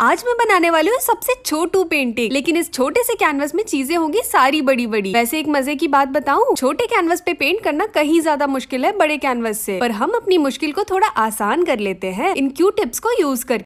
आज मैं बनाने वाली हूँ सबसे छोटू पेंटिंग लेकिन इस छोटे से कैनवस में चीजें होंगी सारी बड़ी बड़ी वैसे एक मजे की बात बताऊं छोटे कैनवस पे पेंट करना कहीं ज्यादा मुश्किल है बड़े कैनवस से पर हम अपनी मुश्किल को थोड़ा आसान कर लेते हैं इन क्यू टिप्स को यूज कर